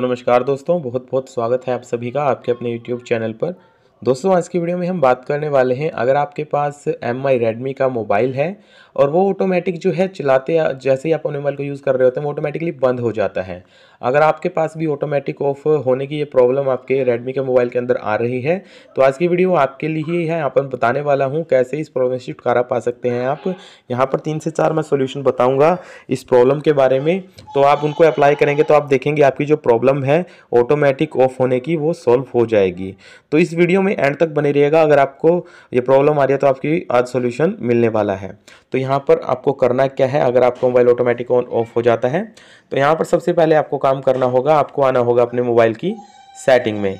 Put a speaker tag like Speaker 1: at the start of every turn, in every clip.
Speaker 1: तो नमस्कार दोस्तों बहुत बहुत स्वागत है आप सभी का आपके अपने यूट्यूब चैनल पर दोस्तों आज की वीडियो में हम बात करने वाले हैं अगर आपके पास एम आई रेडमी का मोबाइल है और वो ऑटोमेटिक जो है चलाते जैसे ही आप अपने मोबाइल को यूज़ कर रहे होते हैं वो ऑटोमेटिकली बंद हो जाता है अगर आपके पास भी ऑटोमेटिक ऑफ होने की ये प्रॉब्लम आपके रेडमी के मोबाइल के अंदर आ रही है तो आज की वीडियो आपके लिए ही है यहाँ पर बताने वाला हूँ कैसे इस प्रॉब्लम से छुटकारा पा सकते हैं आप यहाँ पर तीन से चार मैं सोल्यूशन बताऊँगा इस प्रॉब्लम के बारे में तो आप उनको अप्लाई करेंगे तो आप देखेंगे आपकी जो प्रॉब्लम है ऑटोमेटिक ऑफ होने की वो सॉल्व हो जाएगी तो इस वीडियो में में एंड तक बने रहिएगा अगर आपको ये प्रॉब्लम आ रही है तो आपकी आज सोल्यूशन मिलने वाला है तो यहाँ पर आपको करना क्या है अगर आपका मोबाइल ऑटोमेटिक ऑन ऑफ हो जाता है तो यहाँ पर सबसे पहले आपको काम करना होगा आपको आना होगा अपने मोबाइल की सेटिंग में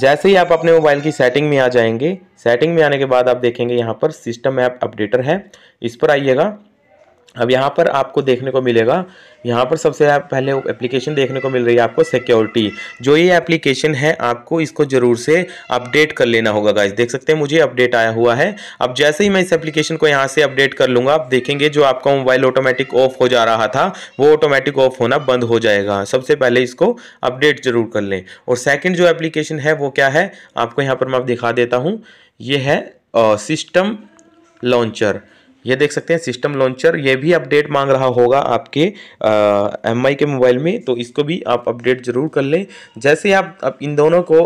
Speaker 1: जैसे ही आप अपने मोबाइल की सेटिंग में आ जाएंगे सेटिंग में आने के बाद आप देखेंगे यहाँ पर सिस्टम ऐप अपडेटर है इस पर आइएगा अब यहाँ पर आपको देखने को मिलेगा यहाँ पर सबसे पहले एप्लीकेशन देखने को मिल रही है आपको सिक्योरिटी जो ये एप्लीकेशन है आपको इसको ज़रूर से अपडेट कर लेना होगा गाइस देख सकते हैं मुझे अपडेट आया हुआ है अब जैसे ही मैं इस एप्लीकेशन को यहाँ से अपडेट कर लूँगा आप देखेंगे जो आपका मोबाइल ऑटोमेटिक ऑफ हो जा रहा था वो ऑटोमेटिक ऑफ होना बंद हो जाएगा सबसे पहले इसको अपडेट ज़रूर कर लें और सेकेंड जो एप्लीकेशन है वो क्या है आपको यहाँ पर मैं आप दिखा देता हूँ ये है सिस्टम लॉन्चर ये देख सकते हैं सिस्टम लॉन्चर ये भी अपडेट मांग रहा होगा आपके एम के मोबाइल में तो इसको भी आप अपडेट ज़रूर कर लें जैसे आप, आप इन दोनों को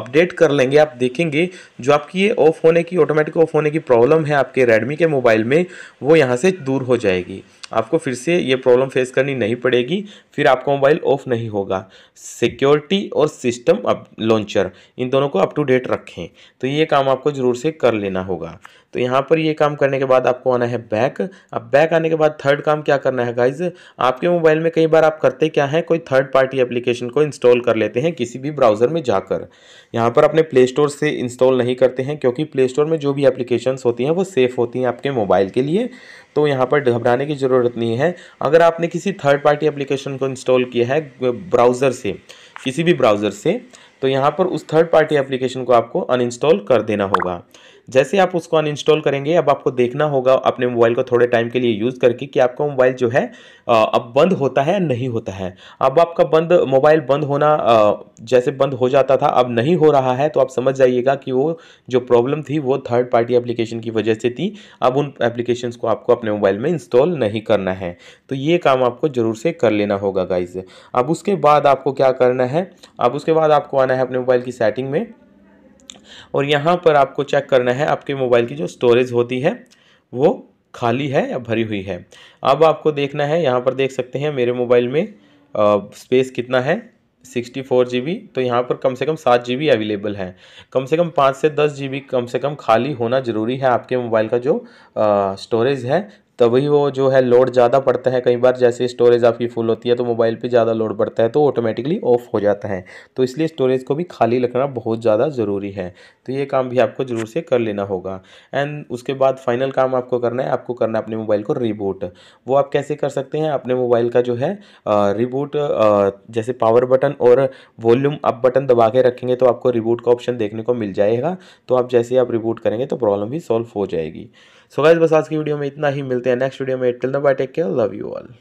Speaker 1: अपडेट कर लेंगे आप देखेंगे जो आपकी ये ऑफ होने की ऑटोमेटिक ऑफ होने की प्रॉब्लम है आपके रेडमी के मोबाइल में वो यहाँ से दूर हो जाएगी आपको फिर से ये प्रॉब्लम फेस करनी नहीं पड़ेगी फिर आपका मोबाइल ऑफ नहीं होगा सिक्योरिटी और सिस्टम अप लॉन्चर इन दोनों को अप टू डेट रखें तो ये काम आपको ज़रूर से कर लेना होगा तो यहाँ पर ये काम करने के बाद आपको आना है बैक अब बैक आने के बाद थर्ड काम क्या करना है गाइज आपके मोबाइल में कई बार आप करते क्या है कोई थर्ड पार्टी एप्लीकेशन को इंस्टॉल कर लेते हैं किसी भी ब्राउज़र में जाकर यहाँ पर अपने प्ले स्टोर से इंस्टॉल नहीं करते हैं क्योंकि प्ले स्टोर में जो भी एप्लीकेशन होती हैं वो सेफ़ होती हैं आपके मोबाइल के लिए तो यहाँ पर घबराने की ज़रूरत ज़रूरत नहीं है अगर आपने किसी थर्ड पार्टी एप्लीकेशन को इंस्टॉल किया है ब्राउज़र से किसी भी ब्राउज़र से तो यहाँ पर उस थर्ड पार्टी एप्लीकेशन को आपको अनइंस्टॉल कर देना होगा जैसे आप उसको अनइंस्टॉल करेंगे अब आपको देखना होगा अपने मोबाइल को थोड़े टाइम के लिए यूज़ करके कि आपका मोबाइल जो है अब बंद होता है नहीं होता है अब आपका बंद मोबाइल बंद होना जैसे बंद हो जाता था अब नहीं हो रहा है तो आप समझ जाइएगा कि वो जो प्रॉब्लम थी वो थर्ड पार्टी एप्लीकेशन की वजह से थी अब उन एप्लीकेशन को आपको अपने मोबाइल में इंस्टॉल नहीं करना है तो ये काम आपको ज़रूर से कर लेना होगा गाइज अब उसके बाद आपको क्या करना है अब उसके बाद आपको आना है अपने मोबाइल की सेटिंग में और यहाँ पर आपको चेक करना है आपके मोबाइल की जो स्टोरेज होती है वो खाली है या भरी हुई है अब आपको देखना है यहाँ पर देख सकते हैं मेरे मोबाइल में स्पेस कितना है सिक्सटी फोर जी बी तो यहाँ पर कम से कम सात जी बी अवेलेबल है कम से कम पाँच से दस जी बी कम से कम खाली होना ज़रूरी है आपके मोबाइल का जो स्टोरेज है तभी वो जो है लोड ज़्यादा पड़ता है कई बार जैसे स्टोरेज आपकी फुल होती है तो मोबाइल पे ज़्यादा लोड पड़ता है तो ऑटोमेटिकली ऑफ हो जाता है तो इसलिए स्टोरेज को भी खाली रखना बहुत ज़्यादा ज़रूरी है तो ये काम भी आपको ज़रूर से कर लेना होगा एंड उसके बाद फाइनल काम आपको करना है आपको करना है अपने मोबाइल को रिबूट वो आप कैसे कर सकते हैं अपने मोबाइल का जो है रिबूट जैसे पावर बटन और वॉल्यूम अप बटन दबा के रखेंगे तो आपको रिबूट का ऑप्शन देखने को मिल जाएगा तो आप जैसे आप रिबूट करेंगे तो प्रॉब्लम भी सॉल्व हो जाएगी सो so बस आज की वीडियो में इतना ही मिलते हैं the next video mate till then bye take care love you all